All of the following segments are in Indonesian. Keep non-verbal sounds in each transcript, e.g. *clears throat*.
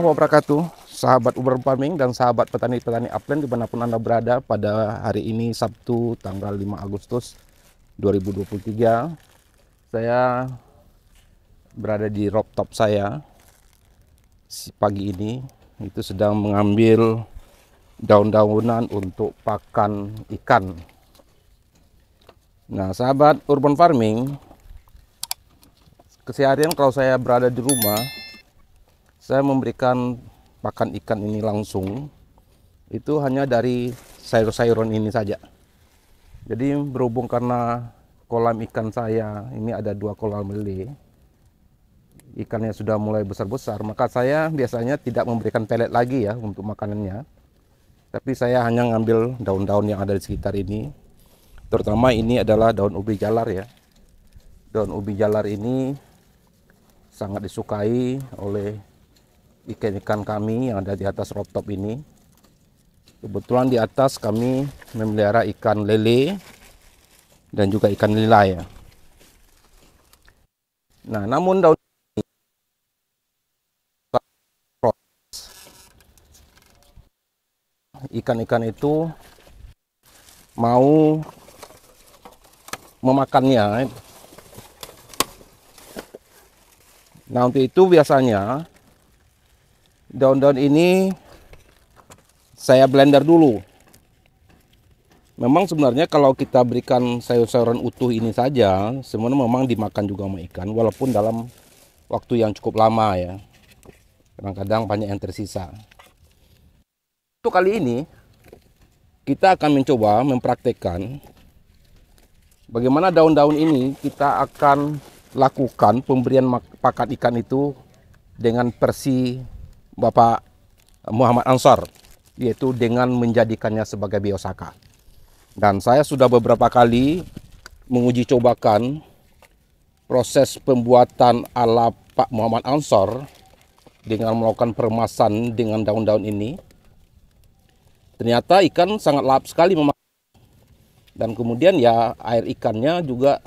warahmatullahi wabarakatuh Sahabat Uber Farming dan sahabat petani-petani upland dimanapun Anda berada pada hari ini Sabtu tanggal 5 Agustus 2023 Saya berada di rooftop saya pagi ini itu sedang mengambil daun-daunan untuk pakan ikan Nah sahabat urban farming keseharian kalau saya berada di rumah saya memberikan pakan ikan ini langsung itu hanya dari sayur-sayuran ini saja jadi berhubung karena kolam ikan saya ini ada dua kolam lele ikannya sudah mulai besar-besar maka saya biasanya tidak memberikan pelet lagi ya untuk makanannya tapi saya hanya ngambil daun-daun yang ada di sekitar ini terutama ini adalah daun ubi jalar ya daun ubi jalar ini sangat disukai oleh ikan-ikan kami yang ada di atas rooftop ini. Kebetulan di atas kami memelihara ikan lele dan juga ikan lila ya. Nah, namun daun ini ikan-ikan itu mau memakannya. Nah, untuk itu biasanya daun-daun ini saya blender dulu memang sebenarnya kalau kita berikan sayur-sayuran utuh ini saja sebenarnya memang dimakan juga sama ikan walaupun dalam waktu yang cukup lama ya kadang-kadang banyak yang tersisa untuk kali ini kita akan mencoba mempraktekkan bagaimana daun-daun ini kita akan lakukan pemberian pakan ikan itu dengan persi Bapak Muhammad Ansor yaitu dengan menjadikannya sebagai biosaka. Dan saya sudah beberapa kali menguji cobakan proses pembuatan ala Pak Muhammad Ansor dengan melakukan peremasan dengan daun-daun ini. Ternyata ikan sangat lap sekali memakan. Dan kemudian ya air ikannya juga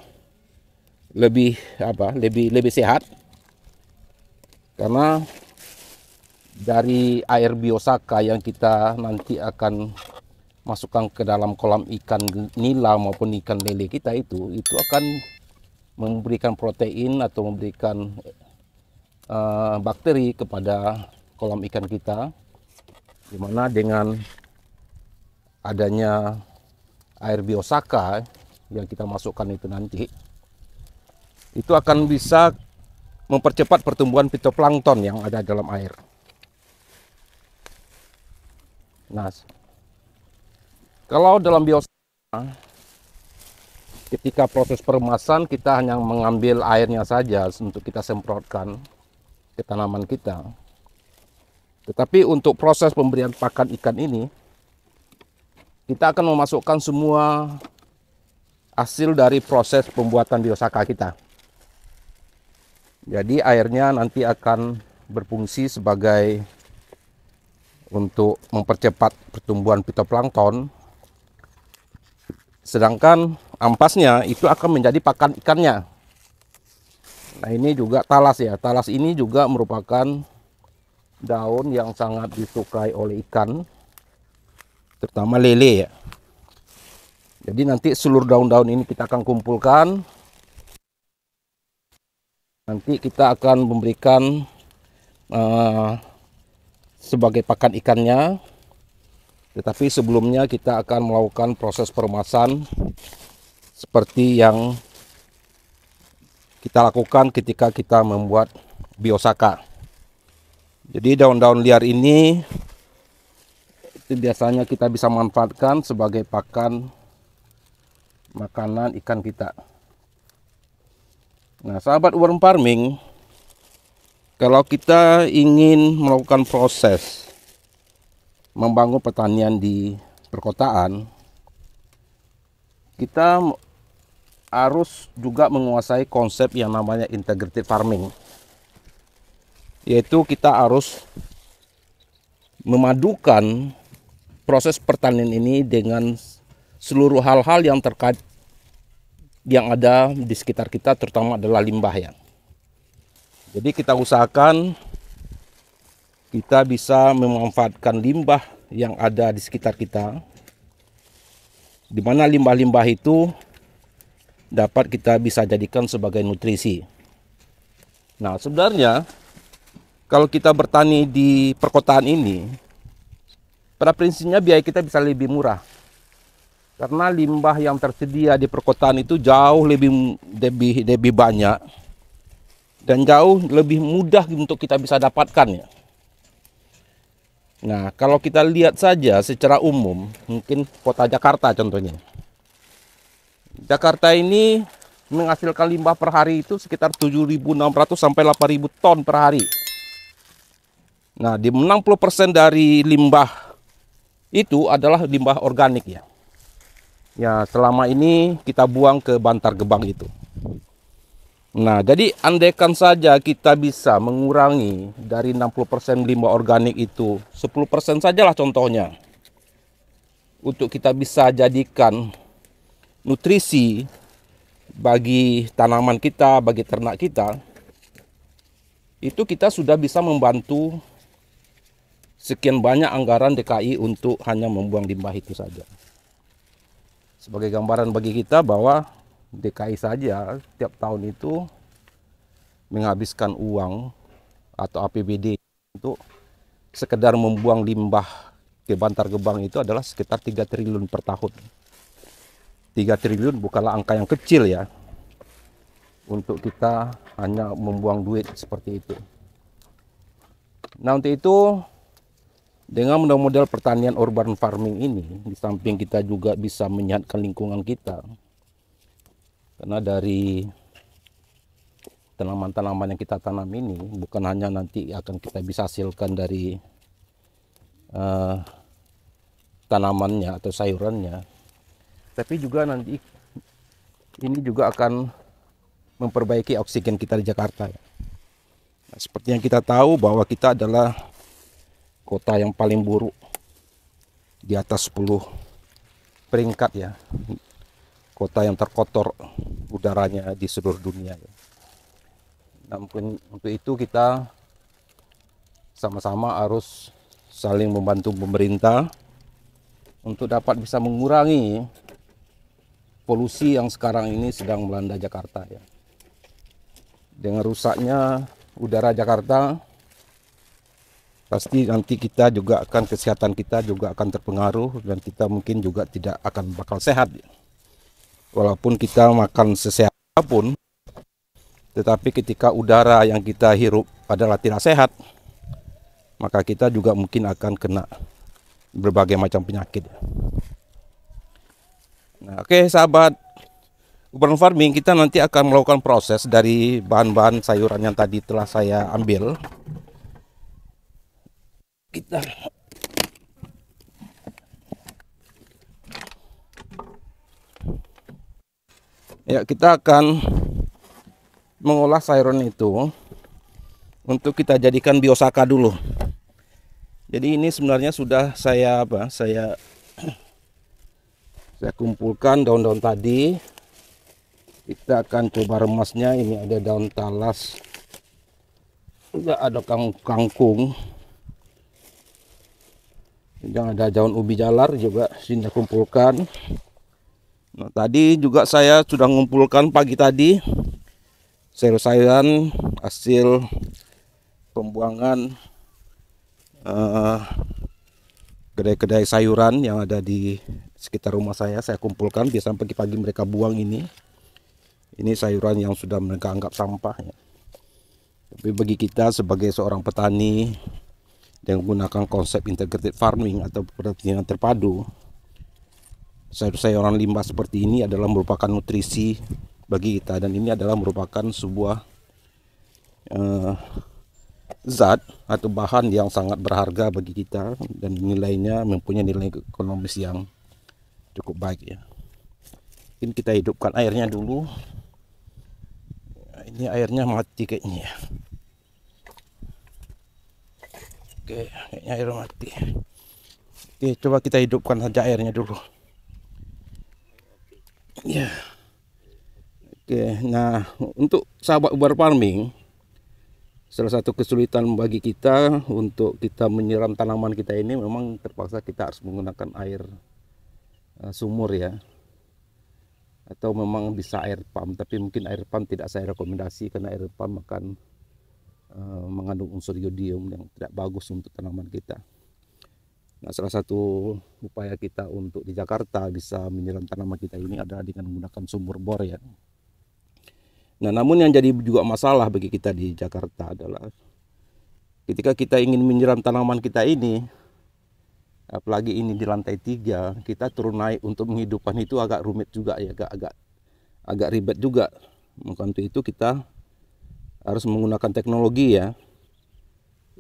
lebih apa? lebih lebih sehat. Karena dari air biosaka yang kita nanti akan masukkan ke dalam kolam ikan nila maupun ikan lele kita itu itu akan memberikan protein atau memberikan uh, bakteri kepada kolam ikan kita dimana dengan adanya air biosaka yang kita masukkan itu nanti itu akan bisa mempercepat pertumbuhan fitoplankton yang ada dalam air. Nah, kalau dalam biosfera ketika proses peremasan kita hanya mengambil airnya saja untuk kita semprotkan ke tanaman kita. Tetapi untuk proses pemberian pakan ikan ini kita akan memasukkan semua hasil dari proses pembuatan biosaka kita. Jadi airnya nanti akan berfungsi sebagai untuk mempercepat pertumbuhan fitoplankton. Sedangkan ampasnya itu akan menjadi pakan ikannya. Nah, ini juga talas ya. Talas ini juga merupakan daun yang sangat disukai oleh ikan, terutama lele ya. Jadi nanti seluruh daun-daun ini kita akan kumpulkan. Nanti kita akan memberikan uh, sebagai pakan ikannya tetapi sebelumnya kita akan melakukan proses peremasan seperti yang kita lakukan ketika kita membuat biosaka jadi daun-daun liar ini itu biasanya kita bisa manfaatkan sebagai pakan makanan ikan kita nah sahabat worm farming kalau kita ingin melakukan proses membangun pertanian di perkotaan kita harus juga menguasai konsep yang namanya integrated farming yaitu kita harus memadukan proses pertanian ini dengan seluruh hal-hal yang terkait yang ada di sekitar kita terutama adalah limbah ya jadi kita usahakan kita bisa memanfaatkan limbah yang ada di sekitar kita. Di mana limbah-limbah itu dapat kita bisa jadikan sebagai nutrisi. Nah, sebenarnya kalau kita bertani di perkotaan ini, pada prinsipnya biaya kita bisa lebih murah. Karena limbah yang tersedia di perkotaan itu jauh lebih lebih lebih banyak dan jauh lebih mudah untuk kita bisa dapatkan ya. Nah, kalau kita lihat saja secara umum, mungkin kota Jakarta contohnya. Jakarta ini menghasilkan limbah per hari itu sekitar 7.600 sampai 8.000 ton per hari. Nah, di 60% dari limbah itu adalah limbah organik ya. Ya, selama ini kita buang ke Bantar Gebang itu. Nah, jadi andaikan saja kita bisa mengurangi dari 60% limbah organik itu, 10% sajalah contohnya. Untuk kita bisa jadikan nutrisi bagi tanaman kita, bagi ternak kita, itu kita sudah bisa membantu sekian banyak anggaran DKI untuk hanya membuang limbah itu saja. Sebagai gambaran bagi kita bahwa DKI saja tiap tahun itu menghabiskan uang atau APBD untuk sekedar membuang limbah ke Bantar Gebang itu adalah sekitar 3 triliun per tahun. 3 triliun bukanlah angka yang kecil ya. Untuk kita hanya membuang duit seperti itu. Nah, untuk itu dengan model-model pertanian urban farming ini di samping kita juga bisa menyehatkan lingkungan kita, karena dari tanaman-tanaman yang kita tanam ini bukan hanya nanti akan kita bisa hasilkan dari uh, tanamannya atau sayurannya tapi juga nanti ini juga akan memperbaiki oksigen kita di Jakarta ya. nah, seperti yang kita tahu bahwa kita adalah kota yang paling buruk di atas 10 peringkat ya kota yang terkotor udaranya di seluruh dunia. Ya. Namun untuk itu kita sama-sama harus saling membantu pemerintah untuk dapat bisa mengurangi polusi yang sekarang ini sedang melanda Jakarta ya. Dengan rusaknya udara Jakarta pasti nanti kita juga akan kesehatan kita juga akan terpengaruh dan kita mungkin juga tidak akan bakal sehat ya walaupun kita makan sesehat pun tetapi ketika udara yang kita hirup adalah tidak sehat maka kita juga mungkin akan kena berbagai macam penyakit nah, oke okay, sahabat urban farming kita nanti akan melakukan proses dari bahan-bahan sayuran yang tadi telah saya ambil kita ya kita akan mengolah siren itu untuk kita jadikan biosaka dulu jadi ini sebenarnya sudah saya apa saya *clears throat* saya kumpulkan daun-daun tadi kita akan coba remasnya ini ada daun talas juga ada kang kangkung dan ada daun ubi jalar juga sini kumpulkan Nah, tadi juga saya sudah mengumpulkan pagi tadi sayur-sayuran hasil pembuangan eh, kedai-kedai uh, sayuran yang ada di sekitar rumah saya saya kumpulkan biasa pagi-pagi mereka buang ini ini sayuran yang sudah mereka anggap sampah ya. tapi bagi kita sebagai seorang petani yang menggunakan konsep integrated farming atau pertanian terpadu sayur-sayuran limbah seperti ini adalah merupakan nutrisi bagi kita dan ini adalah merupakan sebuah uh, zat atau bahan yang sangat berharga bagi kita dan nilainya mempunyai nilai ekonomis yang cukup baik ya. Ini kita hidupkan airnya dulu. Ini airnya mati kayaknya ya. Oke, kayaknya air mati. Oke, coba kita hidupkan saja airnya dulu ya oke nah untuk sahabat ubar farming salah satu kesulitan bagi kita untuk kita menyiram tanaman kita ini memang terpaksa kita harus menggunakan air eh, sumur ya atau memang bisa air pump tapi mungkin air pump tidak saya rekomendasi karena air pump akan eh, mengandung unsur yodium yang tidak bagus untuk tanaman kita Nah, salah satu upaya kita untuk di Jakarta bisa menyerang tanaman kita ini adalah dengan menggunakan sumur bor ya. Nah, namun yang jadi juga masalah bagi kita di Jakarta adalah ketika kita ingin menyiram tanaman kita ini, apalagi ini di lantai tiga, kita turun naik untuk menghidupkan itu agak rumit juga ya, agak agak agak ribet juga. Maka untuk itu kita harus menggunakan teknologi ya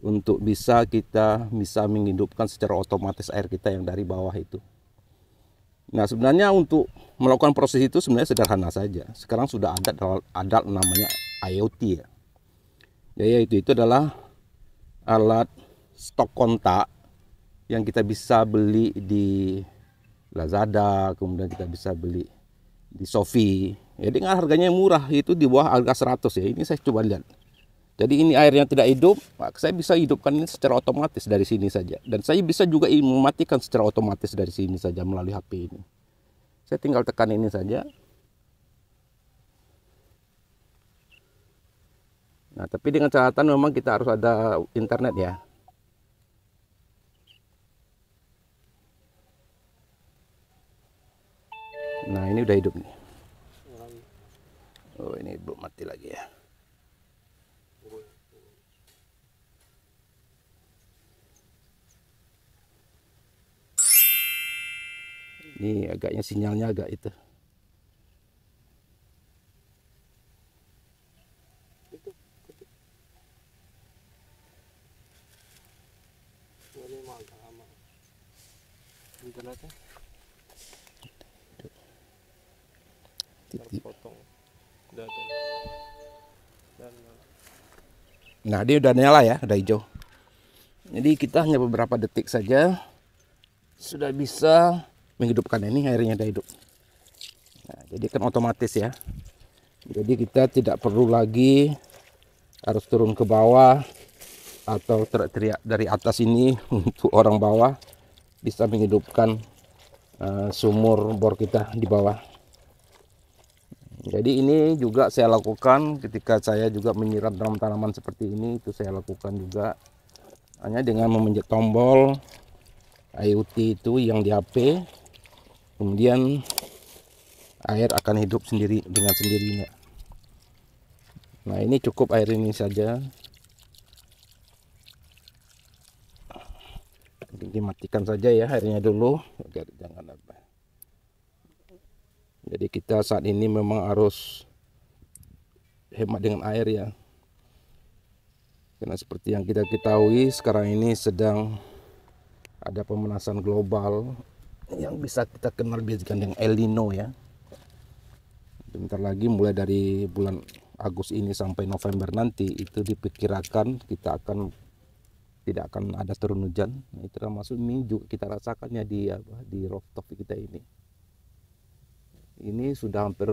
untuk bisa kita bisa menghidupkan secara otomatis air kita yang dari bawah itu. Nah sebenarnya untuk melakukan proses itu sebenarnya sederhana saja. Sekarang sudah ada ada namanya IoT ya. Jadi ya, ya, itu itu adalah alat stok kontak yang kita bisa beli di Lazada, kemudian kita bisa beli di Sofi. Ya dengan harganya yang murah itu di bawah harga 100 ya. Ini saya coba lihat. Jadi ini airnya tidak hidup, saya bisa hidupkan ini secara otomatis dari sini saja. Dan saya bisa juga mematikan secara otomatis dari sini saja melalui HP ini. Saya tinggal tekan ini saja. Nah, tapi dengan catatan memang kita harus ada internet ya. Nah, ini udah hidup nih. Oh, ini belum mati lagi ya. ini agaknya sinyalnya agak itu uh, nah dia udah nyala ya udah hijau jadi kita hanya beberapa detik saja sudah bisa menghidupkan ini airnya udah hidup nah, jadi kan otomatis ya jadi kita tidak perlu lagi harus turun ke bawah atau teriak teriak dari atas ini *laughs* untuk orang bawah bisa menghidupkan uh, sumur bor kita di bawah jadi ini juga saya lakukan ketika saya juga menyiram dalam tanaman seperti ini itu saya lakukan juga hanya dengan memencet tombol IoT itu yang di HP kemudian air akan hidup sendiri dengan sendirinya nah ini cukup air ini saja matikan saja ya airnya dulu agar jangan apa jadi kita saat ini memang harus hemat dengan air ya karena seperti yang kita ketahui sekarang ini sedang ada pemanasan global yang bisa kita kenal biasakan dengan El Nino ya bentar lagi mulai dari bulan Agustus ini sampai November nanti itu diperkirakan kita akan tidak akan ada turun hujan nah, itu termasuk ini juga kita rasakannya di apa, di rooftop kita ini ini sudah hampir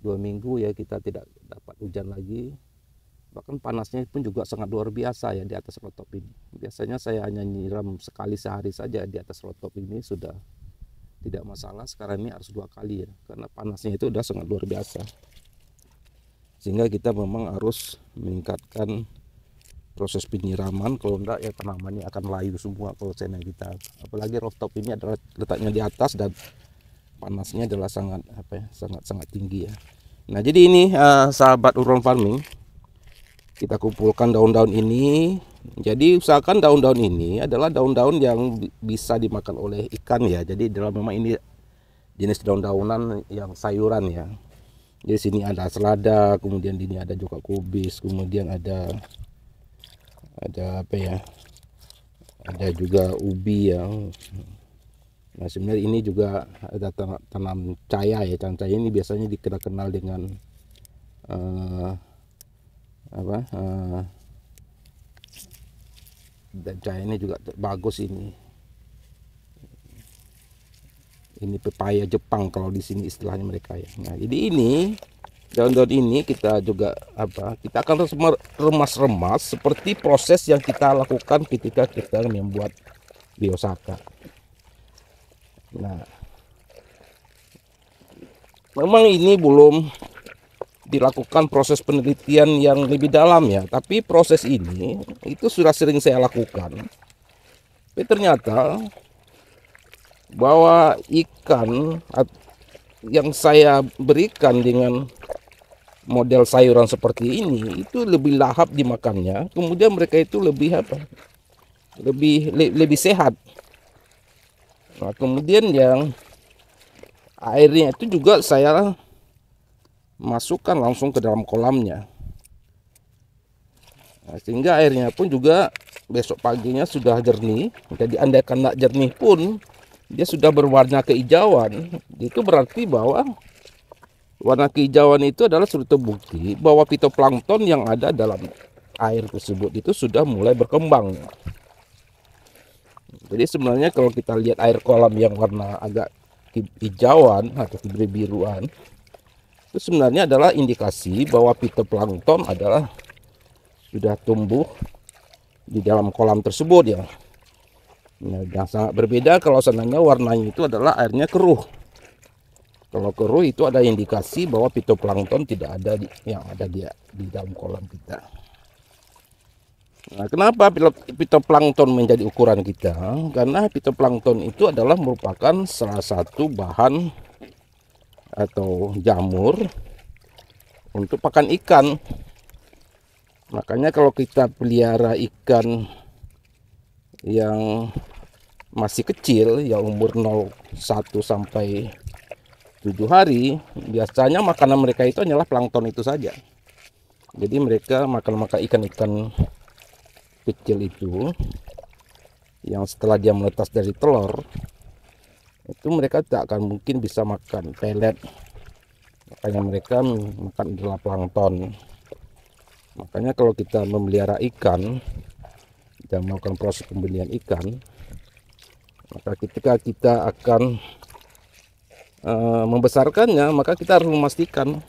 dua minggu ya kita tidak dapat hujan lagi bahkan panasnya pun juga sangat luar biasa ya di atas rooftop ini. Biasanya saya hanya nyiram sekali sehari saja di atas rooftop ini sudah tidak masalah. Sekarang ini harus dua kali ya karena panasnya itu sudah sangat luar biasa. Sehingga kita memang harus meningkatkan proses penyiraman kalau tidak, ya tanamannya akan layu semua kalau saya kita. Apalagi rooftop ini adalah letaknya di atas dan panasnya adalah sangat apa ya sangat sangat tinggi ya. Nah jadi ini uh, sahabat urban farming kita kumpulkan daun-daun ini jadi usahakan daun-daun ini adalah daun-daun yang bisa dimakan oleh ikan ya jadi dalam memang ini jenis daun-daunan yang sayuran ya jadi sini ada selada kemudian di sini ada juga kubis kemudian ada ada apa ya ada juga ubi ya nah sebenarnya ini juga ada tanam, tanam caya ya tanam caya ini biasanya dikenal dengan uh, apa uh, ini juga bagus ini ini pepaya Jepang kalau di sini istilahnya mereka ya nah jadi ini daun-daun ini kita juga apa kita akan terus remas-remas seperti proses yang kita lakukan ketika kita membuat biosaka nah memang ini belum dilakukan proses penelitian yang lebih dalam ya tapi proses ini itu sudah sering saya lakukan tapi ternyata bahwa ikan yang saya berikan dengan model sayuran seperti ini itu lebih lahap dimakannya kemudian mereka itu lebih apa lebih le, lebih sehat nah kemudian yang airnya itu juga saya masukkan langsung ke dalam kolamnya nah, sehingga airnya pun juga besok paginya sudah jernih jadi anda kena jernih pun dia sudah berwarna keijauan itu berarti bahwa warna keijauan itu adalah suatu bukti bahwa fitoplankton yang ada dalam air tersebut itu sudah mulai berkembang jadi sebenarnya kalau kita lihat air kolam yang warna agak hijauan atau biruan itu sebenarnya adalah indikasi bahwa plankton adalah sudah tumbuh di dalam kolam tersebut ya. Nah, yang sangat berbeda kalau seandainya warnanya itu adalah airnya keruh. Kalau keruh itu ada indikasi bahwa fitoplankton tidak ada di, yang ada dia di dalam kolam kita. Nah, kenapa fitoplankton menjadi ukuran kita? Karena fitoplankton itu adalah merupakan salah satu bahan atau jamur untuk pakan ikan. Makanya kalau kita pelihara ikan yang masih kecil ya umur 01 sampai 7 hari biasanya makanan mereka itu hanyalah plankton itu saja. Jadi mereka makan makan ikan-ikan kecil itu yang setelah dia meletas dari telur itu mereka tidak akan mungkin bisa makan pelet makanya mereka makan adalah plankton makanya kalau kita memelihara ikan dan melakukan proses pembelian ikan maka ketika kita akan uh, membesarkannya maka kita harus memastikan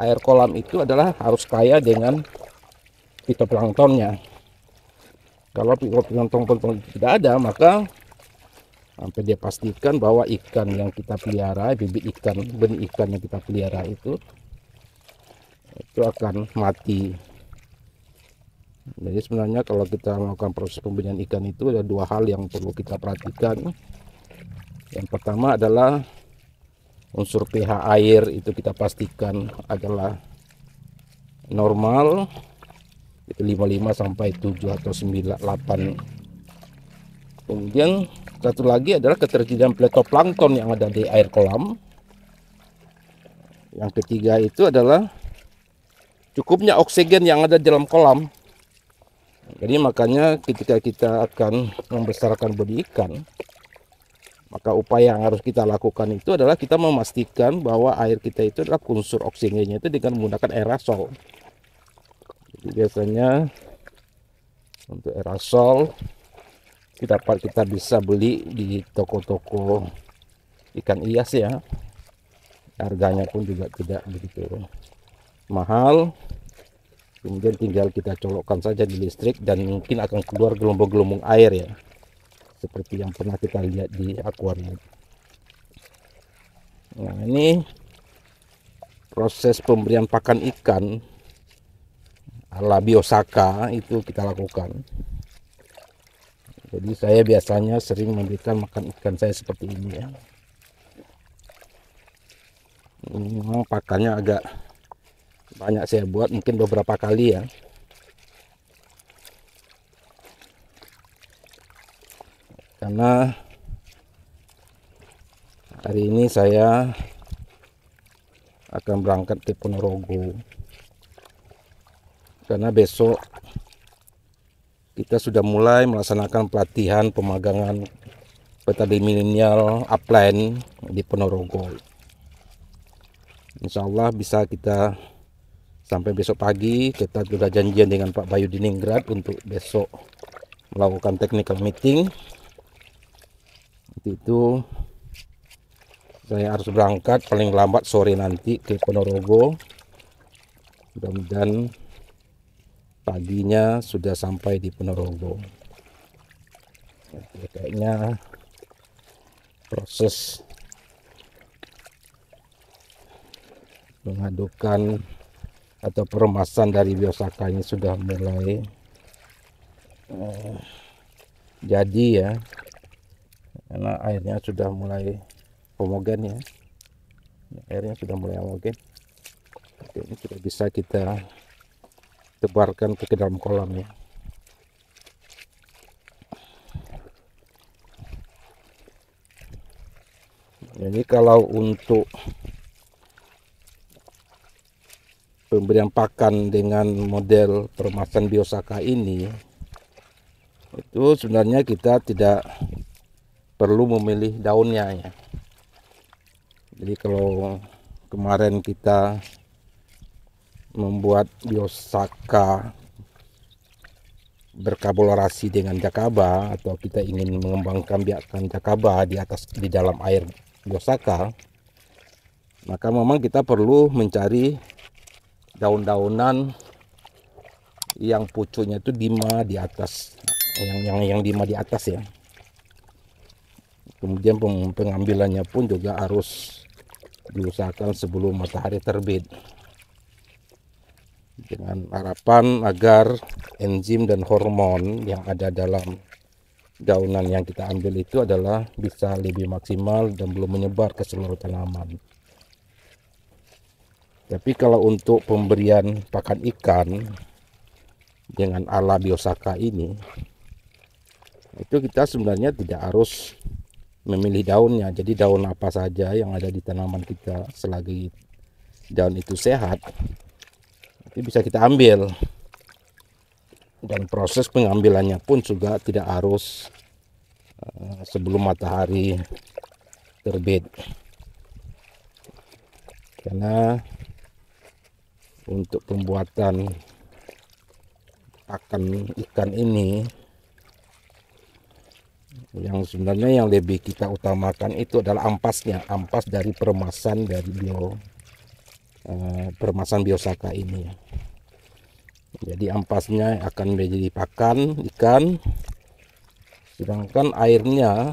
air kolam itu adalah harus kaya dengan fitoplanktonnya kalau fitoplankton tidak ada maka sampai dia pastikan bahwa ikan yang kita pelihara bibit ikan benih ikan yang kita pelihara itu itu akan mati jadi sebenarnya kalau kita melakukan proses pembelian ikan itu ada dua hal yang perlu kita perhatikan yang pertama adalah unsur pH air itu kita pastikan adalah normal itu 55 sampai 7 atau 9 8 kemudian satu lagi adalah ketersediaan plankton yang ada di air kolam. Yang ketiga itu adalah cukupnya oksigen yang ada dalam kolam. Jadi makanya ketika kita akan membesarkan bodi ikan, maka upaya yang harus kita lakukan itu adalah kita memastikan bahwa air kita itu adalah unsur oksigennya itu dengan menggunakan aerosol. Jadi biasanya untuk aerosol kita dapat kita bisa beli di toko-toko ikan hias ya harganya pun juga tidak begitu mahal kemudian tinggal kita colokkan saja di listrik dan mungkin akan keluar gelombang-gelombang air ya seperti yang pernah kita lihat di akuarium nah ini proses pemberian pakan ikan ala biosaka itu kita lakukan jadi saya biasanya sering memberikan makan ikan saya seperti ini ya memang pakannya agak banyak saya buat mungkin beberapa kali ya karena hari ini saya akan berangkat ke Ponorogo karena besok kita sudah mulai melaksanakan pelatihan pemagangan petani milenial upline di Ponorogo. Insya Allah bisa kita sampai besok pagi kita sudah janjian dengan Pak Bayu di Ningrat untuk besok melakukan technical meeting. Nanti itu saya harus berangkat paling lambat sore nanti ke Ponorogo. Mudah-mudahan paginya sudah sampai di Ponorogo ya, kayaknya proses mengadukan atau peremasan dari biosaka sudah mulai eh, jadi ya karena airnya sudah mulai homogen ya airnya sudah mulai homogen Oke, ini sudah bisa kita tebarkan ke dalam kolam ya ini kalau untuk pemberian pakan dengan model permasan biosaka ini itu sebenarnya kita tidak perlu memilih daunnya ya jadi kalau kemarin kita membuat biosaka berkolaborasi dengan jakaba atau kita ingin mengembangkan biakan jakaba di atas di dalam air biosaka maka memang kita perlu mencari daun-daunan yang pucuknya itu dima di atas yang yang yang dima di atas ya kemudian pengambilannya pun juga harus diusahakan sebelum matahari terbit dengan harapan agar enzim dan hormon yang ada dalam daunan yang kita ambil itu adalah bisa lebih maksimal dan belum menyebar ke seluruh tanaman tapi kalau untuk pemberian pakan ikan dengan ala biosaka ini itu kita sebenarnya tidak harus memilih daunnya jadi daun apa saja yang ada di tanaman kita selagi daun itu sehat ini bisa kita ambil dan proses pengambilannya pun juga tidak harus eh, sebelum matahari terbit karena untuk pembuatan akan ikan ini yang sebenarnya yang lebih kita utamakan itu adalah ampasnya ampas dari peremasan dari bio Eh, permasan biosaka ini Jadi ampasnya akan menjadi pakan ikan sedangkan airnya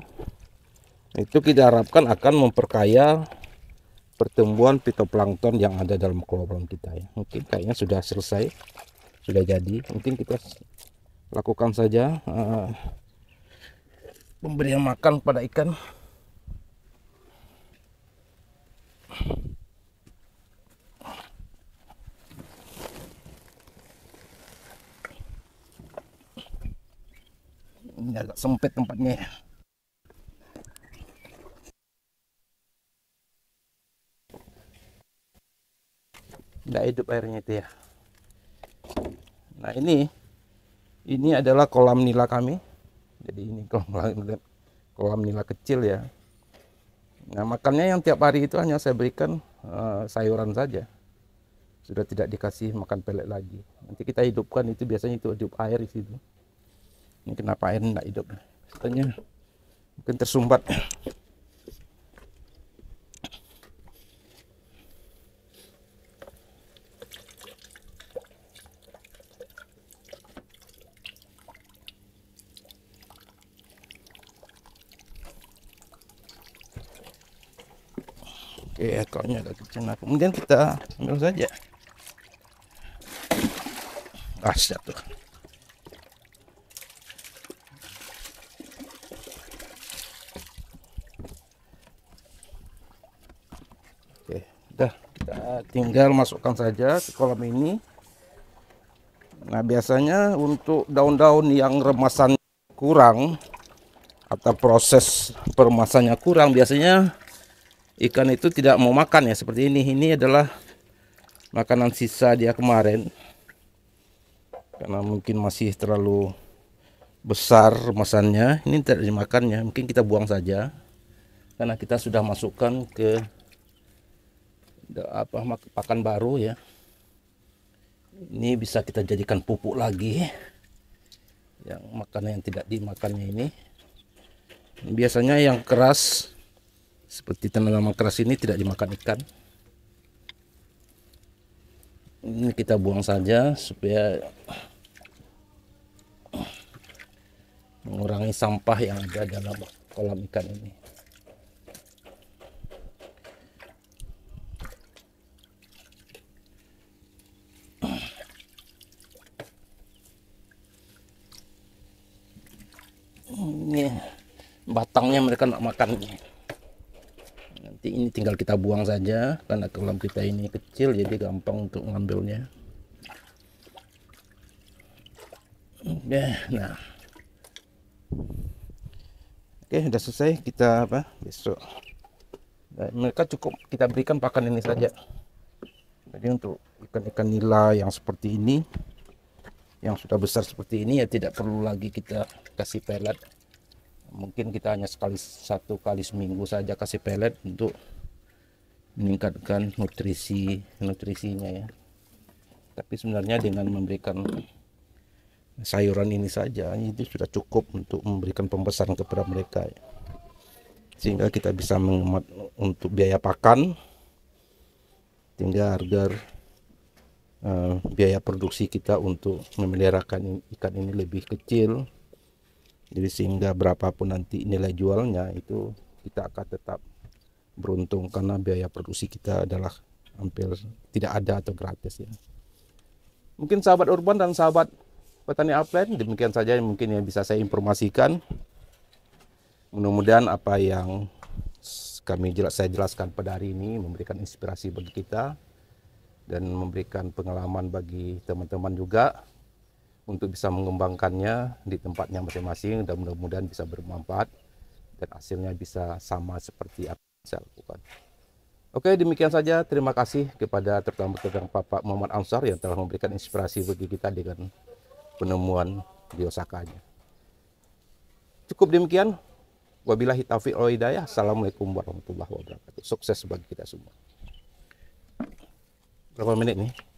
itu kita harapkan akan memperkaya pertumbuhan fitoplankton yang ada dalam kolam kita ya. Mungkin kayaknya sudah selesai, sudah jadi. Mungkin kita lakukan saja uh, pemberian makan pada ikan. ini agak sempit tempatnya ya. nggak hidup airnya itu ya nah ini ini adalah kolam nila kami jadi ini kolam kolam nila kecil ya nah makannya yang tiap hari itu hanya saya berikan uh, sayuran saja sudah tidak dikasih makan pelet lagi nanti kita hidupkan itu biasanya itu hidup air di situ ini kenapa air tidak hidup katanya mungkin tersumbat Oke, ekornya agak kecil. kemudian kita ambil saja. Ah, jatuh. tinggal masukkan saja ke kolam ini nah biasanya untuk daun-daun yang remasan kurang atau proses peremasannya kurang biasanya ikan itu tidak mau makan ya seperti ini ini adalah makanan sisa dia kemarin karena mungkin masih terlalu besar remasannya ini tidak dimakannya mungkin kita buang saja karena kita sudah masukkan ke apa pakan baru ya ini bisa kita jadikan pupuk lagi yang makanan yang tidak dimakannya ini biasanya yang keras seperti tanaman keras ini tidak dimakan ikan ini kita buang saja supaya mengurangi sampah yang ada dalam kolam ikan ini ini hmm, ya. batangnya mereka nak makan nanti ini tinggal kita buang saja karena kolam kita ini kecil jadi gampang untuk mengambilnya Oke, ya, nah oke sudah selesai kita apa besok nah, mereka cukup kita berikan pakan ini saja jadi untuk ikan-ikan nila yang seperti ini yang sudah besar seperti ini ya tidak perlu lagi kita kasih pelet mungkin kita hanya sekali satu kali seminggu saja kasih pelet untuk meningkatkan nutrisi nutrisinya ya tapi sebenarnya dengan memberikan sayuran ini saja itu sudah cukup untuk memberikan pembesaran kepada mereka ya. sehingga kita bisa menghemat untuk biaya pakan sehingga agar uh, eh, biaya produksi kita untuk memelihara ikan ini lebih kecil jadi sehingga berapapun nanti nilai jualnya itu kita akan tetap beruntung karena biaya produksi kita adalah hampir tidak ada atau gratis ya mungkin sahabat urban dan sahabat petani upland demikian saja yang mungkin yang bisa saya informasikan mudah-mudahan apa yang kami jelas saya jelaskan pada hari ini memberikan inspirasi bagi kita dan memberikan pengalaman bagi teman-teman juga untuk bisa mengembangkannya di tempatnya masing-masing dan mudah-mudahan bisa bermanfaat dan hasilnya bisa sama seperti apa yang saya lakukan. Oke, demikian saja. Terima kasih kepada terutama kepada Bapak Muhammad Ansar yang telah memberikan inspirasi bagi kita dengan penemuan biosakanya. Cukup demikian. Wabillahi taufiq wal hidayah. Assalamualaikum warahmatullahi wabarakatuh. Sukses bagi kita semua. Berapa menit nih?